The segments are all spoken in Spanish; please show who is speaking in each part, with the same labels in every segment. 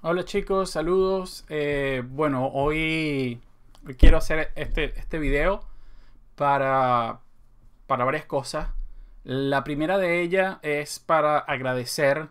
Speaker 1: Hola chicos, saludos. Eh, bueno, hoy quiero hacer este, este video para, para varias cosas. La primera de ellas es para agradecer,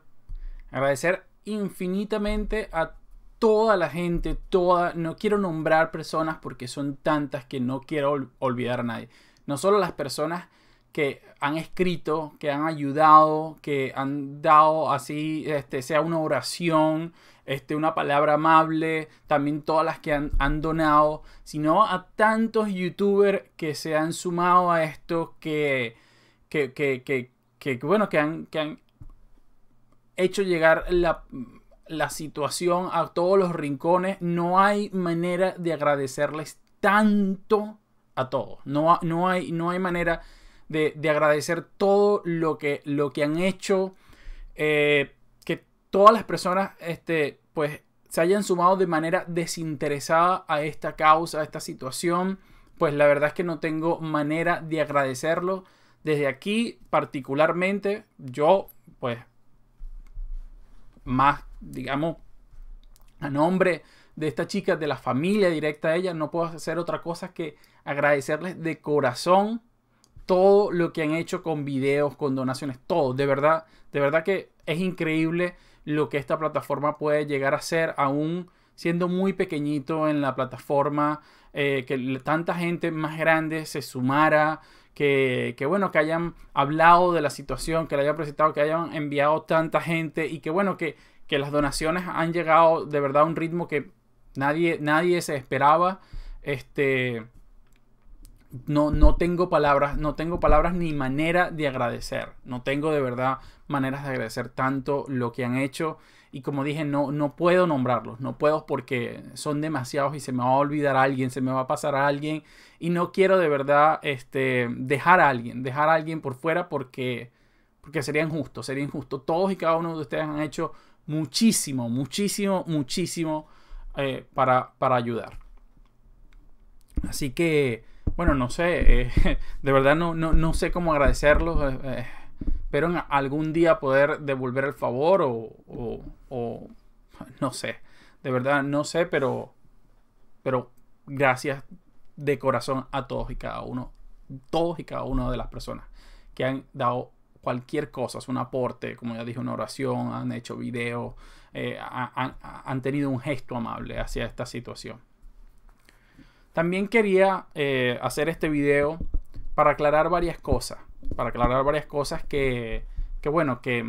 Speaker 1: agradecer infinitamente a toda la gente, toda, no quiero nombrar personas porque son tantas que no quiero olvidar a nadie. No solo las personas que han escrito, que han ayudado, que han dado así, este, sea una oración, este, una palabra amable, también todas las que han, donado, sino a tantos youtubers que se han sumado a esto, que, bueno, que han, que han hecho llegar la, situación a todos los rincones. No hay manera de agradecerles tanto a todos. No, no, hay, no hay manera de, agradecer todo lo que, lo que han hecho. Eh, todas las personas este, pues, se hayan sumado de manera desinteresada a esta causa, a esta situación, pues la verdad es que no tengo manera de agradecerlo. Desde aquí, particularmente, yo, pues, más, digamos, a nombre de esta chica, de la familia directa a ella, no puedo hacer otra cosa que agradecerles de corazón todo lo que han hecho con videos, con donaciones, todo. De verdad, de verdad que es increíble lo que esta plataforma puede llegar a ser aún siendo muy pequeñito en la plataforma, eh, que tanta gente más grande se sumara, que, bueno, que hayan hablado de la situación, que la hayan presentado, que hayan enviado tanta gente y que bueno, que, las donaciones han llegado de verdad a un ritmo que nadie, nadie se esperaba. Este, no, no tengo palabras, no tengo palabras ni manera de agradecer. No tengo de verdad maneras de agradecer tanto lo que han hecho. Y como dije, no, no puedo nombrarlos, no puedo porque son demasiados y se me va a olvidar a alguien, se me va a pasar a alguien. Y no quiero de verdad este, dejar a alguien, dejar a alguien por fuera porque, porque sería injusto, sería injusto. Todos y cada uno de ustedes han hecho muchísimo, muchísimo, muchísimo eh, para, para ayudar. Así que bueno, no sé, eh, de verdad no, no, sé cómo agradecerlos, eh, eh, pero en algún día poder devolver el favor o, no sé, de verdad no sé, pero, pero gracias de corazón a todos y cada uno, todos y cada una de las personas que han dado cualquier cosa, es un aporte, como ya dije, una oración, han hecho video, han tenido un gesto amable hacia esta situación. También quería eh, hacer este video para aclarar varias cosas. Para aclarar varias cosas que, que bueno, que,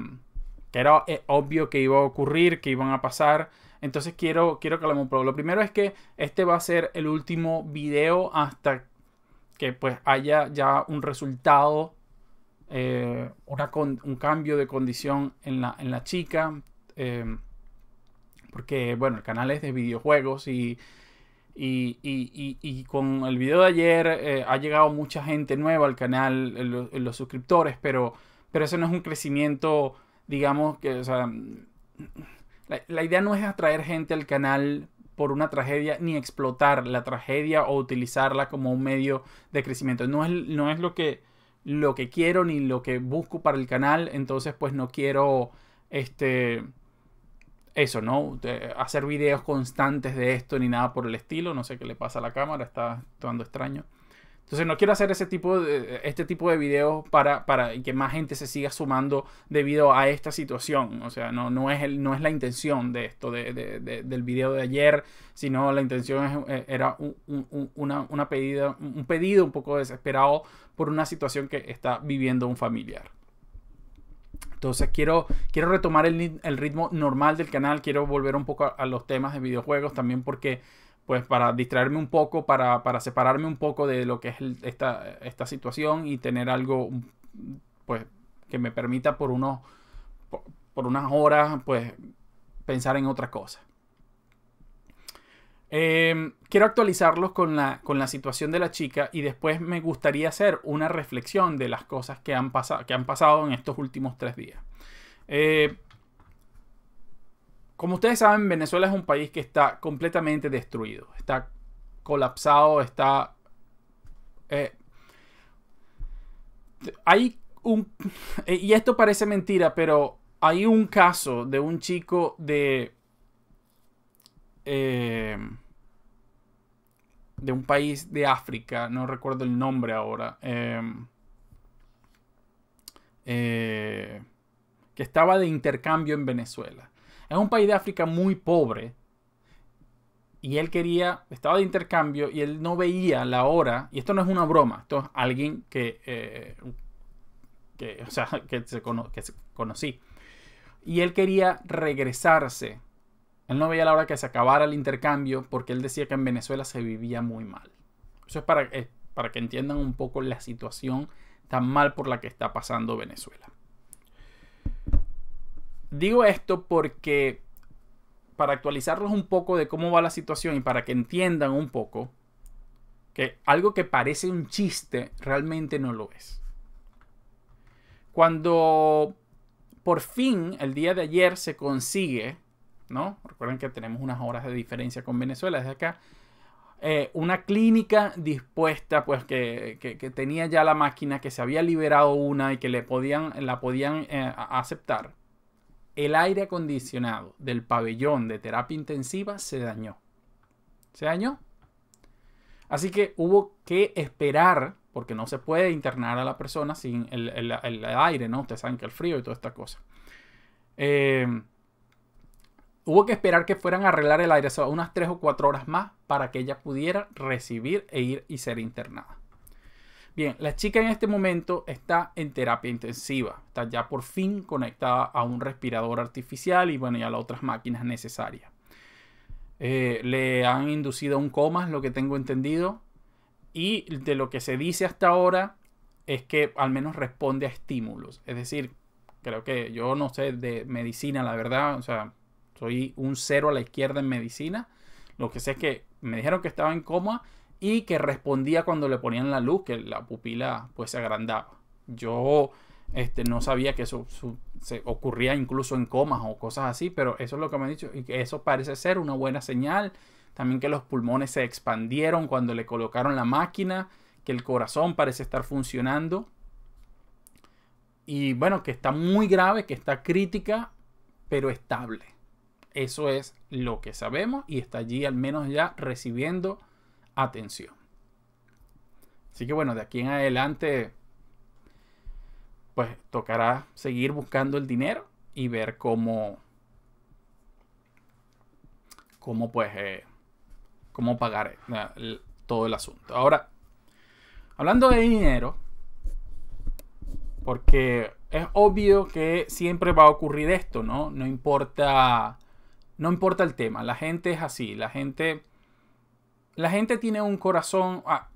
Speaker 1: era eh, obvio que iba a ocurrir, que iban a pasar. Entonces quiero, quiero que lo Lo primero es que este va a ser el último video hasta que pues haya ya un resultado, eh, un cambio de condición en la, chica. porque bueno, el canal es de videojuegos y y, con el video de ayer eh, ha llegado mucha gente nueva al canal, eh, eh, los suscriptores, pero, pero eso no es un crecimiento, digamos que, o sea, la, idea no es atraer gente al canal por una tragedia, ni explotar la tragedia o utilizarla como un medio de crecimiento. No es, no es lo, que, lo que quiero ni lo que busco para el canal, entonces pues no quiero, este, eso, ¿no? hacer videos constantes de esto ni nada por el estilo. No sé qué le pasa a la cámara, está actuando extraño. Entonces no quiero hacer este tipo de videos para, que más gente se siga sumando debido a esta situación. O sea, no, es, la intención de esto, del video de ayer, sino la intención eh, era una, un pedido un poco desesperado por una situación que está viviendo un familiar. Entonces quiero, quiero retomar el, ritmo normal del canal, quiero volver un poco a, los temas de videojuegos también porque, pues para distraerme un poco, para, para separarme un poco de lo que es esta, situación y tener algo, pues, que me permita por unos, por, unas horas, pues, pensar en otras cosa. Em, quiero actualizarlos con la, situación de la chica y después me gustaría hacer una reflexión de las cosas que han, pasado que han pasado en estos últimos tres días. Eh, como ustedes saben, Venezuela es un país que está completamente destruido, está colapsado, está... Eh, hay un... Y esto parece mentira, pero hay un caso de un chico de eh, de un país de África, no recuerdo el nombre ahora, eh, eh, que estaba de intercambio en Venezuela. Es un país de África muy pobre y él quería, estaba de intercambio y él no veía la hora, y esto no es una broma, esto es alguien que, o sea, que, se que se conocí. Y él quería regresarse él no veía la hora que se acabara el intercambio porque él decía que en Venezuela se vivía muy mal. Eso es para, eh, para que entiendan un poco la situación tan mal por la que está pasando Venezuela. Digo esto porque para actualizarlos un poco de cómo va la situación y para que entiendan un poco que algo que parece un chiste realmente no lo es. Cuando por fin el día de ayer se consigue ¿no? Recuerden que tenemos unas horas de diferencia con Venezuela desde acá. Eh, una clínica dispuesta, pues que, tenía ya la máquina, que se había liberado una y que le podían, la podían eh, aceptar. El aire acondicionado del pabellón de terapia intensiva se dañó. Se dañó. Así que hubo que esperar, porque no se puede internar a la persona sin el, aire, ¿no? Ustedes saben que el frío y toda esta cosa. Eh, Hubo que esperar que fueran a arreglar el aire unas 3 o 4 horas más para que ella pudiera recibir e ir y ser internada. Bien, la chica en este momento está en terapia intensiva, está ya por fin conectada a un respirador artificial y bueno, y a las otras máquinas necesarias. Eh, le han inducido un coma, es lo que tengo entendido, y de lo que se dice hasta ahora es que al menos responde a estímulos, es decir, creo que yo no sé de medicina, la verdad, o sea, soy un cero a la izquierda en medicina. Lo que sé es que me dijeron que estaba en coma y que respondía cuando le ponían la luz, que la pupila pues se agrandaba. Yo este, no sabía que eso se ocurría incluso en comas o cosas así, pero eso es lo que me han dicho y que eso parece ser una buena señal. También que los pulmones se expandieron cuando le colocaron la máquina, que el corazón parece estar funcionando. Y bueno, que está muy grave, que está crítica, pero estable. Eso es lo que sabemos y está allí al menos ya recibiendo atención. Así que bueno, de aquí en adelante, pues tocará seguir buscando el dinero y ver cómo, cómo pues, eh, cómo pagar eh, todo el asunto. Ahora, hablando de dinero, porque es obvio que siempre va a ocurrir esto, ¿no? No importa no importa el tema, la gente es así, la gente... La gente tiene un corazón... Ah,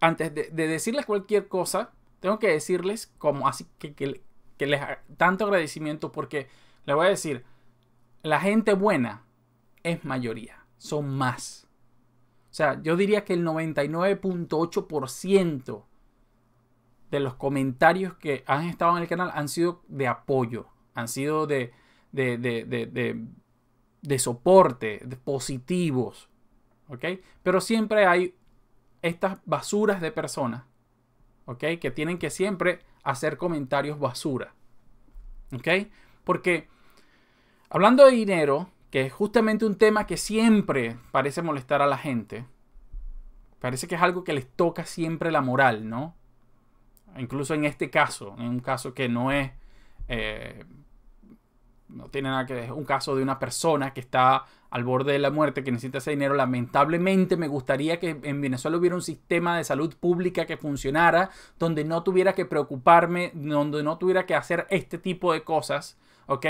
Speaker 1: antes de, decirles cualquier cosa, tengo que decirles como así que, les tanto agradecimiento porque le voy a decir, la gente buena es mayoría, son más. O sea, yo diría que el 99.8% de los comentarios que han estado en el canal han sido de apoyo, han sido de, de, de de soporte, de positivos. ¿Ok? Pero siempre hay estas basuras de personas. ¿Ok? Que tienen que siempre hacer comentarios basura. ¿Ok? Porque hablando de dinero, que es justamente un tema que siempre parece molestar a la gente, parece que es algo que les toca siempre la moral, ¿no? Incluso en este caso, en un caso que no es eh, tiene nada que Es un caso de una persona que está al borde de la muerte, que necesita ese dinero. Lamentablemente me gustaría que en Venezuela hubiera un sistema de salud pública que funcionara, donde no tuviera que preocuparme, donde no tuviera que hacer este tipo de cosas, ¿ok?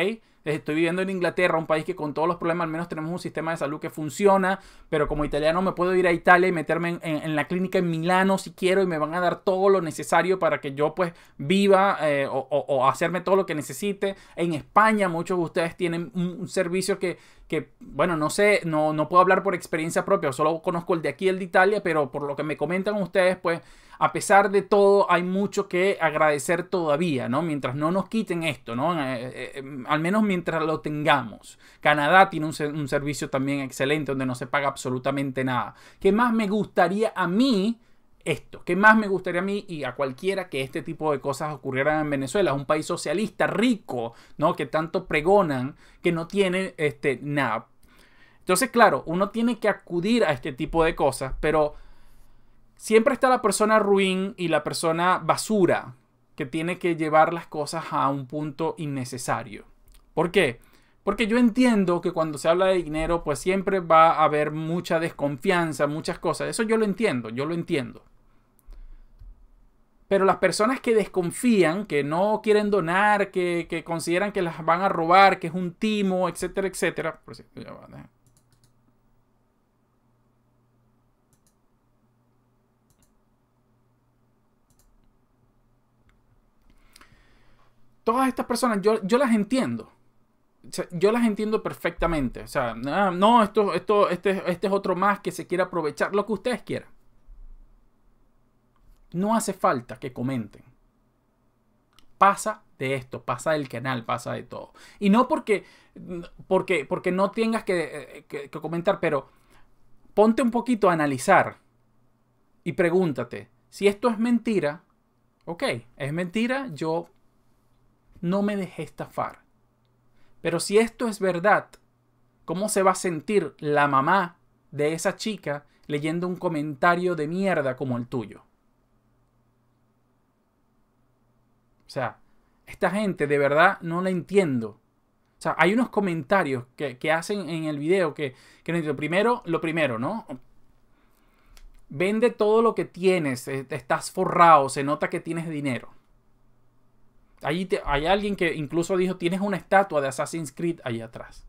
Speaker 1: Eh, estoy viviendo en Inglaterra, un país que con todos los problemas al menos tenemos un sistema de salud que funciona, pero como italiano me puedo ir a Italia y meterme en, la clínica en Milano si quiero y me van a dar todo lo necesario para que yo pues viva eh, o, hacerme todo lo que necesite. En España muchos de ustedes tienen un, servicio que, que, bueno, no sé, no, puedo hablar por experiencia propia, solo conozco el de aquí, el de Italia, pero por lo que me comentan ustedes, pues a pesar de todo hay mucho que agradecer todavía, ¿no? Mientras no nos quiten esto, ¿no? Eh, al menos mientras lo tengamos. Canadá tiene un, servicio también excelente donde no se paga absolutamente nada. ¿Qué más me gustaría a mí? esto. ¿Qué más me gustaría a mí y a cualquiera que este tipo de cosas ocurrieran en Venezuela? Un país socialista, rico, ¿no? Que tanto pregonan que no tiene este, nada. Entonces, claro, uno tiene que acudir a este tipo de cosas, pero siempre está la persona ruin y la persona basura que tiene que llevar las cosas a un punto innecesario. ¿Por qué? Porque yo entiendo que cuando se habla de dinero, pues siempre va a haber mucha desconfianza, muchas cosas. Eso yo lo entiendo, yo lo entiendo. Pero las personas que desconfían, que no quieren donar, que, consideran que las van a robar, que es un timo, etcétera, etcétera. Todas estas personas, yo las entiendo yo las entiendo perfectamente. O sea, ah, no, esto, esto, este, este, es otro más que se quiere aprovechar, lo que ustedes quieran. No hace falta que comenten. Pasa de esto, pasa del canal, pasa de todo. Y no porque, porque no tengas eh, que, que comentar, pero ponte un poquito a analizar y pregúntate, si esto es mentira, ok, es mentira, yo no me dejé estafar pero si esto es verdad, ¿cómo se va a sentir la mamá de esa chica leyendo un comentario de mierda como el tuyo? O sea, esta gente de verdad no la entiendo. O sea, hay unos comentarios que, hacen en el video que, que no entiendo. Primero, lo primero, ¿no? Vende todo lo que tienes, eh, estás forrado, se nota que tienes dinero. Ahí hay alguien que incluso dijo, tienes una estatua de Assassin's Creed ahí atrás.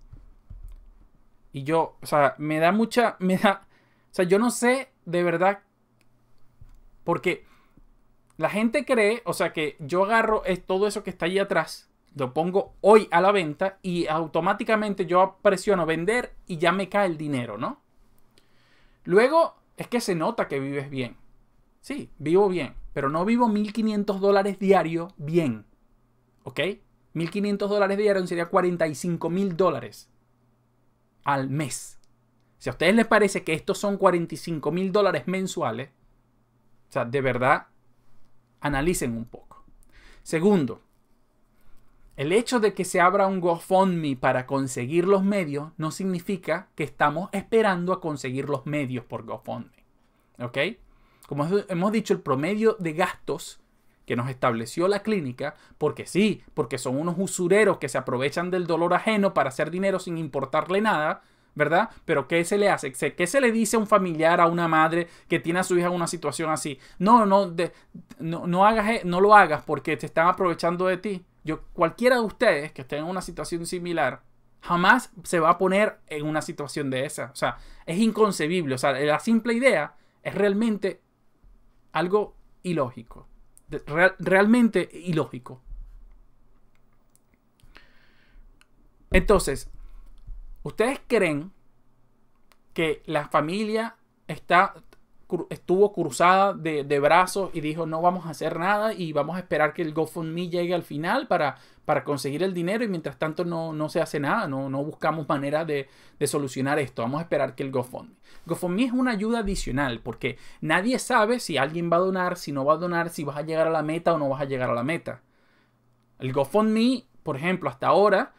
Speaker 1: Y yo, o sea, me da mucha, me da, o sea, yo no sé de verdad, porque la gente cree, o sea, que yo agarro es todo eso que está ahí atrás, lo pongo hoy a la venta y automáticamente yo presiono vender y ya me cae el dinero, ¿no? Luego, es que se nota que vives bien. Sí, vivo bien, pero no vivo 1.500 dólares diario bien. ¿Ok? 1.500 dólares diarios sería 45,000 mil dólares al mes. Si a ustedes les parece que estos son 45,000 mil dólares mensuales, o sea, de verdad, analicen un poco. Segundo, el hecho de que se abra un GoFundMe para conseguir los medios no significa que estamos esperando a conseguir los medios por GoFundMe. ¿Ok? Como hemos dicho, el promedio de gastos que nos estableció la clínica, porque sí, porque son unos usureros que se aprovechan del dolor ajeno para hacer dinero sin importarle nada, ¿verdad? Pero ¿qué se le hace? ¿Qué se le dice a un familiar, a una madre que tiene a su hija en una situación así? No, no, no, no, hagas, e, no lo hagas porque te están aprovechando de ti. Yo, cualquiera de ustedes que estén en una situación similar, jamás se va a poner en una situación de esa. O sea, es inconcebible. O sea, la simple idea es realmente algo ilógico realmente ilógico. Entonces, ¿ustedes creen que la familia está estuvo cruzada de, de, brazos y dijo no vamos a hacer nada y vamos a esperar que el GoFundMe llegue al final para, para conseguir el dinero y mientras tanto no, no se hace nada, no, no buscamos manera de, de solucionar esto, vamos a esperar que el GoFundMe. GoFundMe es una ayuda adicional porque nadie sabe si alguien va a donar, si no va a donar, si vas a llegar a la meta o no vas a llegar a la meta. El GoFundMe, por ejemplo, hasta ahora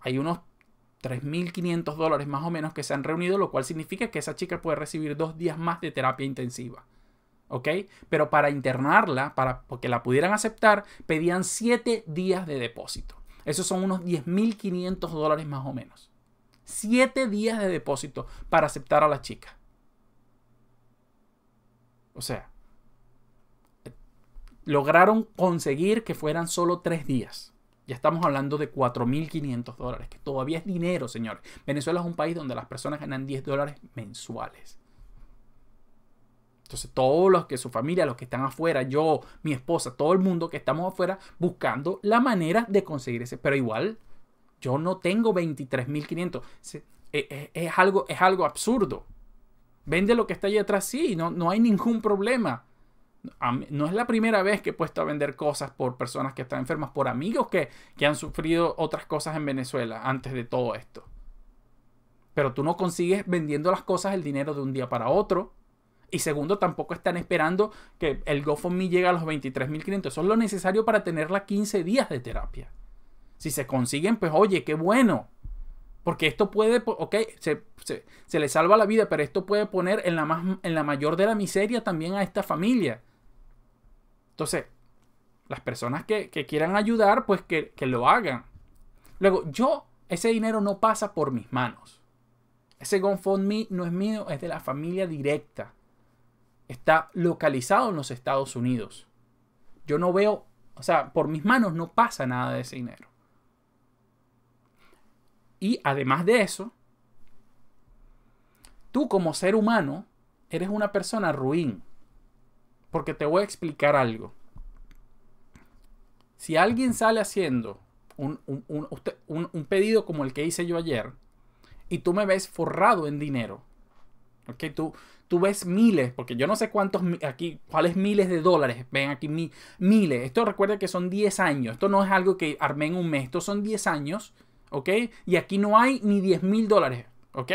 Speaker 1: hay unos 3.500 dólares más o menos que se han reunido, lo cual significa que esa chica puede recibir dos días más de terapia intensiva. ¿Ok? Pero para internarla, para que la pudieran aceptar, pedían siete días de depósito. Esos son unos 10.500 dólares más o menos. Siete días de depósito para aceptar a la chica. O sea, eh, lograron conseguir que fueran solo tres días. Ya estamos hablando de 4.500 dólares, que todavía es dinero, señor. Venezuela es un país donde las personas ganan 10 dólares mensuales. Entonces, todos los que su familia, los que están afuera, yo, mi esposa, todo el mundo que estamos afuera buscando la manera de conseguir ese. Pero igual, yo no tengo 23.500. Es, e, es, algo, es algo absurdo. Vende lo que está ahí atrás, sí, no, no hay ningún problema no es la primera vez que he puesto a vender cosas por personas que están enfermas, por amigos que, han sufrido otras cosas en Venezuela antes de todo esto. Pero tú no consigues vendiendo las cosas el dinero de un día para otro. Y segundo, tampoco están esperando que el GoFundMe llegue a los 23.500. Eso es lo necesario para tenerla 15 días de terapia. Si se consiguen, pues oye, qué bueno. Porque esto puede, ok, se, se, le salva la vida, pero esto puede poner en la, más, en la mayor de la miseria también a esta familia. Entonces, las personas que, quieran ayudar, pues que, que lo hagan. Luego, yo, ese dinero no pasa por mis manos. Ese GoFundMe no es mío, es de la familia directa. Está localizado en los Estados Unidos. Yo no veo, o sea, por mis manos no pasa nada de ese dinero. Y además de eso, tú como ser humano eres una persona ruin. Porque te voy a explicar algo. Si alguien sale haciendo un, pedido como el que hice yo ayer y tú me ves forrado en dinero, ¿ok? Tú, tú ves miles, porque yo no sé cuántos, aquí, cuáles miles de dólares, ven aquí mi, miles. Esto recuerda que son 10 años, esto no es algo que armé en un mes, estos son 10 años, ¿ok? Y aquí no hay ni 10 mil dólares, ¿ok?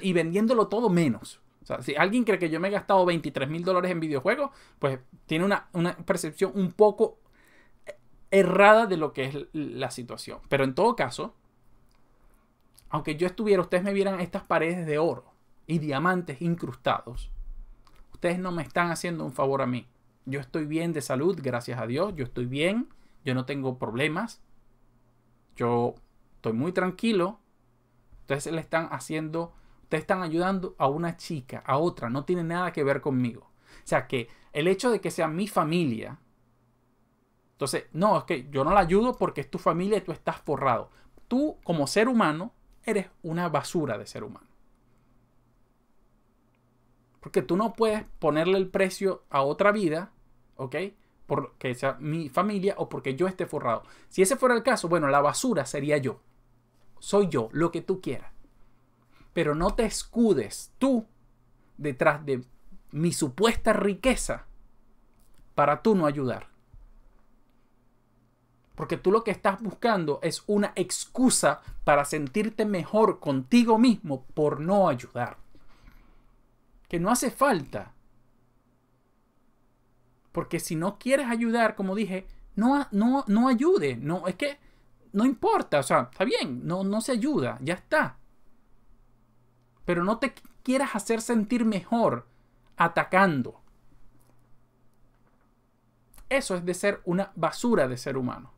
Speaker 1: y vendiéndolo todo menos. O sea, si alguien cree que yo me he gastado 23 mil dólares en videojuegos, pues tiene una, una, percepción un poco errada de lo que es la situación. Pero en todo caso, aunque yo estuviera, ustedes me vieran estas paredes de oro y diamantes incrustados, ustedes no me están haciendo un favor a mí. Yo estoy bien de salud, gracias a Dios, yo estoy bien, yo no tengo problemas, yo estoy muy tranquilo. Ustedes le están haciendo te están ayudando a una chica, a otra, no tiene nada que ver conmigo. O sea que el hecho de que sea mi familia, entonces, no, es que yo no la ayudo porque es tu familia y tú estás forrado. Tú como ser humano eres una basura de ser humano. Porque tú no puedes ponerle el precio a otra vida, ¿ok? Porque sea mi familia o porque yo esté forrado. Si ese fuera el caso, bueno, la basura sería yo. Soy yo, lo que tú quieras. Pero no te escudes tú detrás de mi supuesta riqueza para tú no ayudar. Porque tú lo que estás buscando es una excusa para sentirte mejor contigo mismo por no ayudar. Que no hace falta. Porque si no quieres ayudar, como dije, no, no, no ayude. No, es que no importa. O sea, está bien, no, no se ayuda, ya está pero no te quieras hacer sentir mejor atacando. Eso es de ser una basura de ser humano.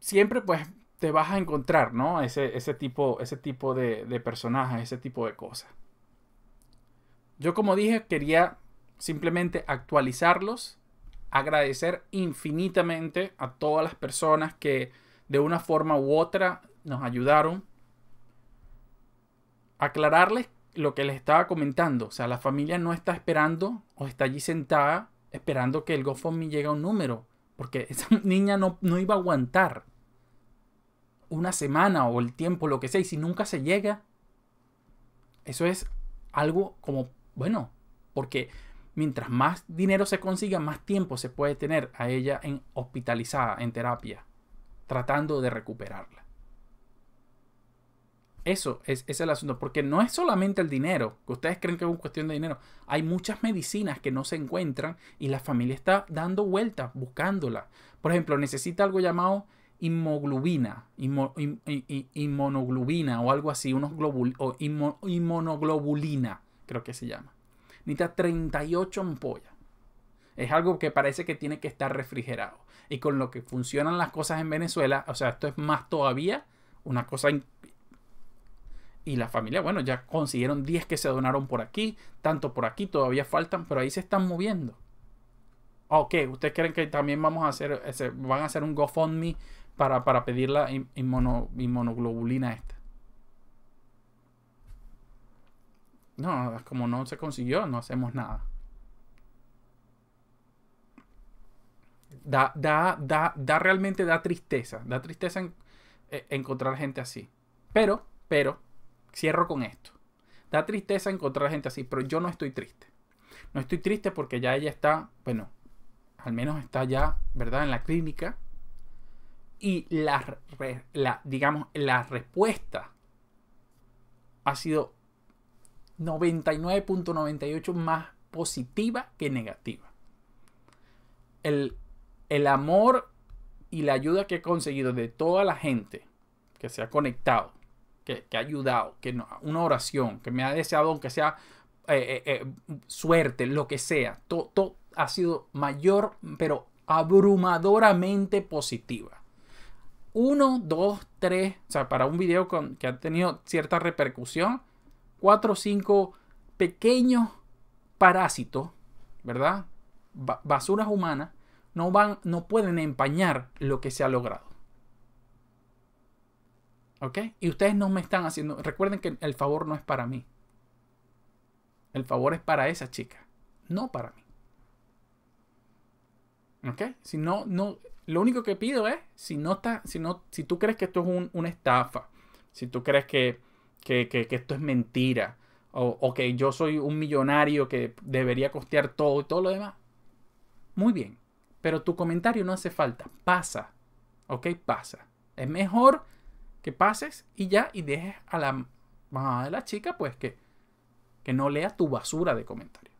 Speaker 1: Siempre pues te vas a encontrar, ¿no? Ese, tipo, ese tipo de personajes, ese tipo de cosas. Yo como dije, quería simplemente actualizarlos, agradecer infinitamente a todas las personas que de una forma u otra nos ayudaron, aclararles lo que les estaba comentando, o sea, la familia no está esperando o está allí sentada esperando que el GoFundMe llegue a un número, porque esa niña no, no iba a aguantar una semana o el tiempo, lo que sea, y si nunca se llega, eso es algo como bueno, porque mientras más dinero se consiga, más tiempo se puede tener a ella en hospitalizada, en terapia, tratando de recuperarla. Eso es, el asunto, porque no es solamente el dinero, que ustedes creen que es una cuestión de dinero. Hay muchas medicinas que no se encuentran y la familia está dando vueltas, buscándola. Por ejemplo, necesita algo llamado inmoglobina, inmunoglobina o algo así, unos globul, o creo que se llama. Necesita 38 ampollas. Es algo que parece que tiene que estar refrigerado. Y con lo que funcionan las cosas en Venezuela, o sea, esto es más todavía una cosa... Y la familia, bueno, ya consiguieron 10 que se donaron por aquí, tanto por aquí, todavía faltan, pero ahí se están moviendo. Ok, ¿ustedes creen que también vamos a hacer, eh, van a hacer un GoFundMe para, para pedir la inmunoglobulina esta? No, como no se consiguió, no hacemos nada. Da, da, da, da realmente da tristeza. Da tristeza e, encontrar gente así. Pero, pero, cierro con esto. Da tristeza encontrar gente así, pero yo no estoy triste. No estoy triste porque ya ella está, bueno, al menos está ya, ¿verdad?, en la clínica. Y la, la digamos, la respuesta ha sido 99.98 más positiva que negativa. El, amor y la ayuda que he conseguido de toda la gente que se ha conectado, que, ha ayudado, que una oración, que me ha deseado, aunque sea eh, eh, eh, suerte, lo que sea, todo ha sido mayor, pero abrumadoramente positiva. Uno, dos, tres, o sea, para un video con, que ha tenido cierta repercusión, cuatro o cinco pequeños parásitos, ¿verdad? basuras humanas, no, van, no pueden empañar lo que se ha logrado. ¿Ok? Y ustedes no me están haciendo. Recuerden que el favor no es para mí. El favor es para esa chica, no para mí. ¿Ok? Si no, no. Lo único que pido es, si no si no, si tú crees que esto es una estafa, si tú crees que que, esto es mentira, o, que yo soy un millonario que debería costear todo y todo lo demás. Muy bien, pero tu comentario no hace falta, pasa, ¿ok? Pasa. Es mejor que pases y ya y dejes a la mamá de la chica pues que, que no lea tu basura de comentarios.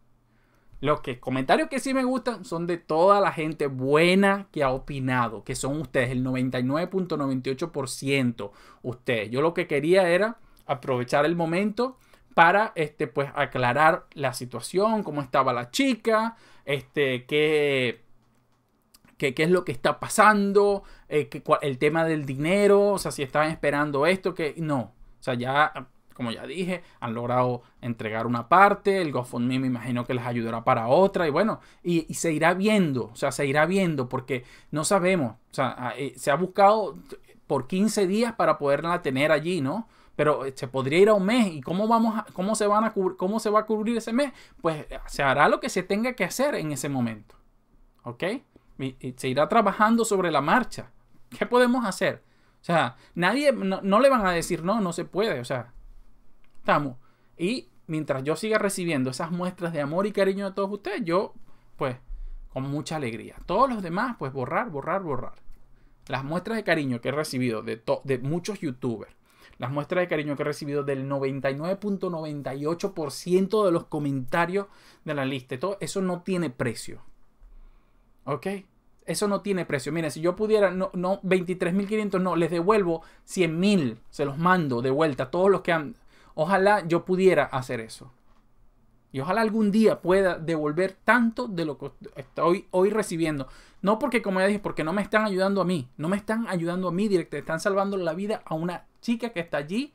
Speaker 1: Los que, comentarios que sí me gustan son de toda la gente buena que ha opinado, que son ustedes, el 99.98%. Ustedes. Yo lo que quería era aprovechar el momento para este, pues, aclarar la situación, cómo estaba la chica, este, qué, qué, es lo que está pasando, eh, el tema del dinero, o sea, si estaban esperando esto, que no. O sea, ya, como ya dije, han logrado entregar una parte, el GoFundMe me imagino que les ayudará para otra, y bueno, y, y se irá viendo, o sea, se irá viendo, porque no sabemos, o sea, eh, se ha buscado por 15 días para poderla tener allí, ¿no? pero eh, se podría ir a un mes. ¿Y cómo, vamos cómo, se van a cómo se va a cubrir ese mes? Pues eh, se hará lo que se tenga que hacer en ese momento. ¿Ok? Y, se irá trabajando sobre la marcha. ¿Qué podemos hacer? O sea, nadie, no, le van a decir no, no se puede. O sea, estamos. Y mientras yo siga recibiendo esas muestras de amor y cariño de todos ustedes, yo, pues, con mucha alegría. Todos los demás, pues, borrar, borrar, borrar. Las muestras de cariño que he recibido de, de muchos youtubers, las muestras de cariño que he recibido del 99.98% de los comentarios de la lista. Todo eso no tiene precio. ¿Ok? Eso no tiene precio. Miren, si yo pudiera, no, no 23.500, no, les devuelvo 100.000. Se los mando de vuelta a todos los que han... Ojalá yo pudiera hacer eso. Y ojalá algún día pueda devolver tanto de lo que estoy hoy recibiendo. No porque, como ya dije, porque no me están ayudando a mí. No me están ayudando a mí directamente. Están salvando la vida a una chica que está allí,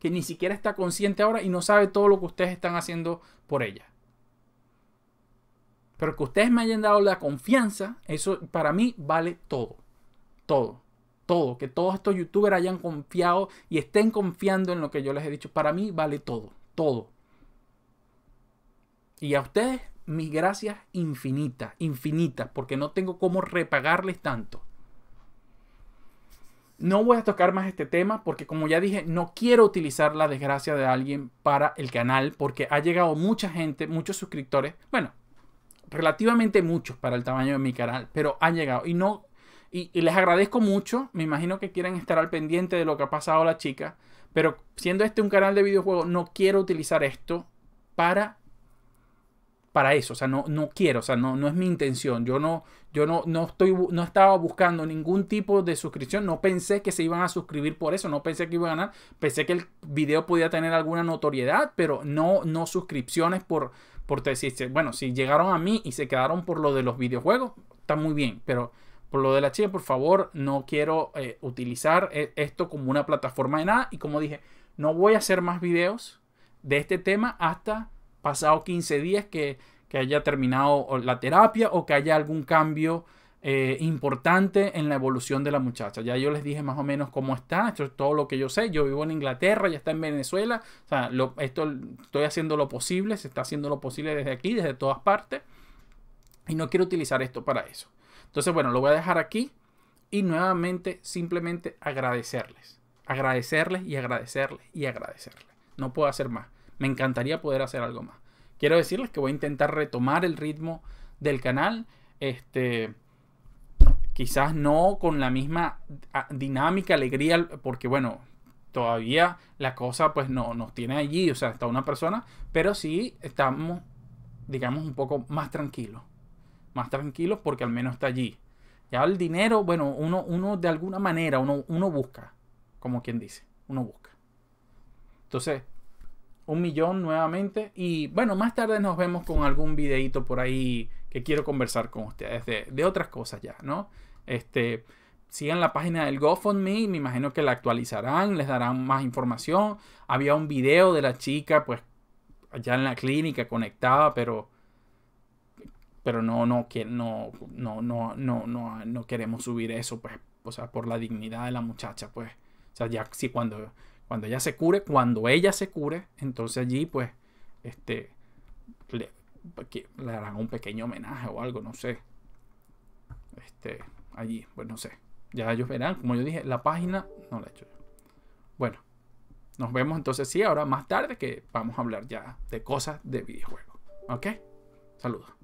Speaker 1: que ni siquiera está consciente ahora y no sabe todo lo que ustedes están haciendo por ella. Pero que ustedes me hayan dado la confianza, eso para mí vale todo. Todo. Todo. Que todos estos youtubers hayan confiado y estén confiando en lo que yo les he dicho. Para mí vale todo. Todo. Y a ustedes, mis gracias infinitas, infinitas, porque no tengo cómo repagarles tanto. No voy a tocar más este tema porque como ya dije, no quiero utilizar la desgracia de alguien para el canal porque ha llegado mucha gente, muchos suscriptores, bueno, relativamente muchos para el tamaño de mi canal, pero han llegado y no y, les agradezco mucho, me imagino que quieren estar al pendiente de lo que ha pasado la chica, pero siendo este un canal de videojuegos no quiero utilizar esto para para eso, o sea, no, no quiero, o sea, no, no es mi intención, yo no, yo no, no, estoy, no estaba buscando ningún tipo de suscripción, no pensé que se iban a suscribir por eso, no pensé que iba a ganar, pensé que el video podía tener alguna notoriedad, pero no, no suscripciones por, por decir, bueno, si llegaron a mí y se quedaron por lo de los videojuegos, está muy bien, pero por lo de la chica, por favor, no quiero eh, utilizar eh, esto como una plataforma de nada y como dije, no voy a hacer más videos de este tema hasta pasado 15 días que, haya terminado la terapia o que haya algún cambio eh, importante en la evolución de la muchacha. Ya yo les dije más o menos cómo está, esto es todo lo que yo sé. Yo vivo en Inglaterra, ya está en Venezuela. esto estoy haciendo lo posible, se está haciendo lo posible desde aquí, desde todas partes. Y no quiero utilizar esto para eso. Entonces, bueno, lo voy a dejar aquí y nuevamente simplemente agradecerles. Agradecerles y agradecerles y agradecerles. No puedo hacer más me encantaría poder hacer algo más. Quiero decirles que voy a intentar retomar el ritmo del canal. Este, quizás no con la misma ah, dinámica, alegría, porque bueno, todavía la cosa pues no nos tiene allí, o sea, está una persona, pero sí estamos, digamos, un poco más tranquilos. Más tranquilos porque al menos está allí. Ya el dinero, bueno, uno, de alguna manera, uno, uno busca, como quien dice, uno busca. Entonces, un millón nuevamente. Y bueno, más tarde nos vemos con algún videito por ahí que quiero conversar con ustedes de, otras cosas ya, ¿no? Este, sigan la página del GoFundMe, me imagino que la actualizarán, les darán más información. Había un video de la chica, pues, allá en la clínica conectada, pero pero no no que no no no no no no queremos subir eso pues o sea por la dignidad de la muchacha pues o sea ya si cuando cuando ella se cure, cuando ella se cure, entonces allí pues este, le, harán un pequeño homenaje o algo, no sé. Este, allí, pues no sé. Ya ellos verán, como yo dije, la página no la he hecho yo. Bueno, nos vemos entonces sí, ahora más tarde que vamos a hablar ya de cosas de videojuegos. ¿Ok? Saludos.